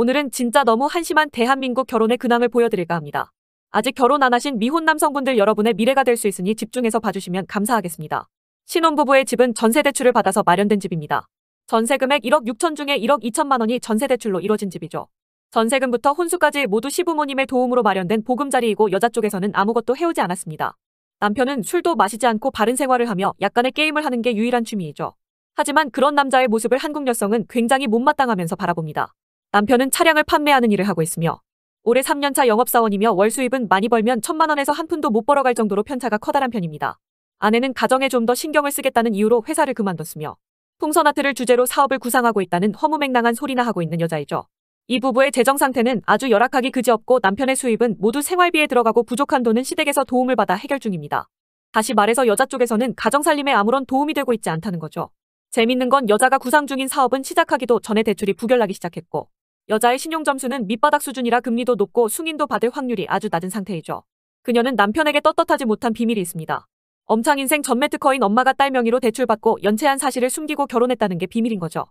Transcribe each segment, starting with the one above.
오늘은 진짜 너무 한심한 대한민국 결혼의 근황을 보여드릴까 합니다. 아직 결혼 안 하신 미혼 남성분들 여러분의 미래가 될 수 있으니 집중해서 봐주시면 감사하겠습니다. 신혼부부의 집은 전세대출을 받아서 마련된 집입니다. 전세금액 1억 6천 중에 1억 2천만 원이 전세대출로 이뤄진 집이죠. 전세금부터 혼수까지 모두 시부모님의 도움으로 마련된 보금자리이고 여자 쪽에서는 아무것도 해오지 않았습니다. 남편은 술도 마시지 않고 바른 생활을 하며 약간의 게임을 하는 게 유일한 취미이죠. 하지만 그런 남자의 모습을 한국 여성은 굉장히 못마땅하면서 바라봅니다. 남편은 차량을 판매하는 일을 하고 있으며 올해 3년차 영업사원이며 월 수입은 많이 벌면 천만 원에서 한 푼도 못 벌어갈 정도로 편차가 커다란 편입니다. 아내는 가정에 좀 더 신경을 쓰겠다는 이유로 회사를 그만뒀으며 풍선아트를 주제로 사업을 구상하고 있다는 허무맹랑한 소리나 하고 있는 여자이죠. 이 부부의 재정 상태는 아주 열악하기 그지없고 남편의 수입은 모두 생활비에 들어가고 부족한 돈은 시댁에서 도움을 받아 해결 중입니다. 다시 말해서 여자 쪽에서는 가정 살림에 아무런 도움이 되고 있지 않다는 거죠. 재밌는 건 여자가 구상 중인 사업은 시작하기도 전에 대출이 부결나기 시작했고 여자의 신용점수는 밑바닥 수준이라 금리도 높고 승인도 받을 확률이 아주 낮은 상태이죠. 그녀는 남편에게 떳떳하지 못한 비밀이 있습니다. 엄창인생 전매특허인 엄마가 딸 명의로 대출받고 연체한 사실을 숨기고 결혼했다는 게 비밀인 거죠.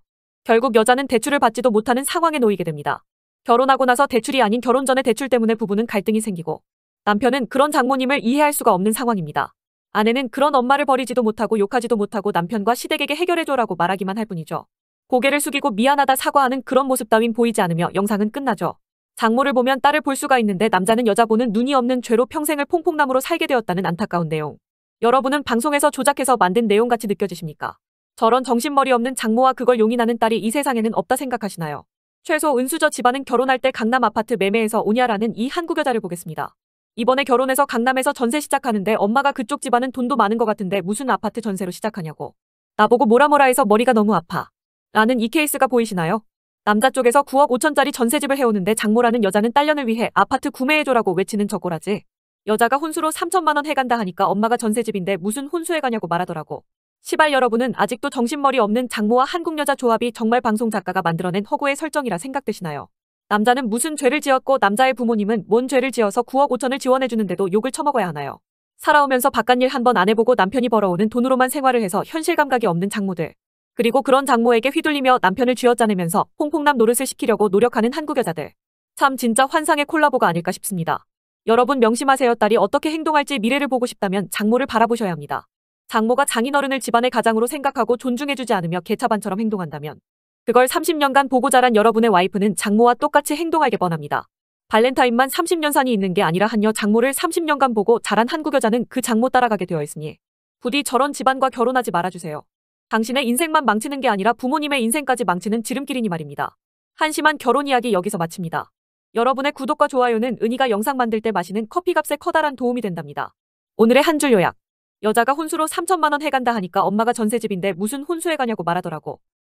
결국 여자는 대출을 받지도 못하는 상황에 놓이게 됩니다. 결혼하고 나서 대출이 아닌 결혼 전에 대출 때문에 부부는 갈등이 생기고 남편은 그런 장모님을 이해할 수가 없는 상황입니다. 아내는 그런 엄마를 버리지도 못하고 욕하지도 못하고 남편과 시댁에게 해결해줘라고 말하기만 할 뿐이죠. 고개를 숙이고 미안하다 사과하는 그런 모습 따윈 보이지 않으며 영상은 끝나죠. 장모를 보면 딸을 볼 수가 있는데 남자는 여자 보는 눈이 없는 죄로 평생을 퐁퐁나무로 살게 되었다는 안타까운 내용. 여러분은 방송에서 조작해서 만든 내용같이 느껴지십니까? 저런 정신머리 없는 장모와 그걸 용인하는 딸이 이 세상에는 없다 생각하시나요? 최소 은수저 집안은 결혼할 때 강남 아파트 매매해서 오냐라는 이 한국 여자를 보겠습니다. 이번에 결혼해서 강남에서 전세 시작하는데 엄마가 그쪽 집안은 돈도 많은 것 같은데 무슨 아파트 전세로 시작하냐고. 나보고 뭐라 뭐라 해서 머리가 너무 아파. 라는 이 케이스가 보이시나요? 남자 쪽에서 9억 5천짜리 전세집을 해오는데 장모라는 여자는 딸년을 위해 아파트 구매해줘라고 외치는 저고라지 여자가 혼수로 3천만 원 해간다 하니까 엄마가 전세집인데 무슨 혼수에 가냐고 말하더라고. 시발 여러분은 아직도 정신머리 없는 장모와 한국여자 조합이 정말 방송 작가가 만들어낸 허구의 설정이라 생각되시나요? 남자는 무슨 죄를 지었고 남자의 부모님은 뭔 죄를 지어서 9억 5천을 지원해주는데도 욕을 처먹어야 하나요? 살아오면서 바깥일 한 번 안 해보고 남편이 벌어오는 돈으로만 생활을 해서 현실 감각이 없는 장모들. 그리고 그런 장모에게 휘둘리며 남편을 쥐어짜내면서 홍콩남 노릇을 시키려고 노력하는 한국 여자들. 참 진짜 환상의 콜라보가 아닐까 싶습니다. 여러분 명심하세요. 딸이 어떻게 행동할지 미래를 보고 싶다면 장모를 바라보셔야 합니다. 장모가 장인어른을 집안의 가장으로 생각하고 존중해주지 않으며 개차반처럼 행동한다면 그걸 30년간 보고 자란 여러분의 와이프는 장모와 똑같이 행동하게 뻔합니다. 발렌타인만 30년 산이 있는 게 아니라 한여 장모를 30년간 보고 자란 한국 여자는 그 장모 따라가게 되어 있으니 부디 저런 집안과 결혼하지 말아주세요. 당신의 인생만 망치는 게 아니라 부모님의 인생까지 망치는 지름길이니 말입니다. 한심한 결혼 이야기 여기서 마칩니다. 여러분의 구독과 좋아요는 은희가 영상 만들 때 마시는 커피값에 커다란 도움이 된답니다. 오늘의 한 줄 요약. 여자가 혼수로 3천만 원 해간다 하니까 엄마가 전세집인데 무슨 혼수에 가냐고 말하더라고.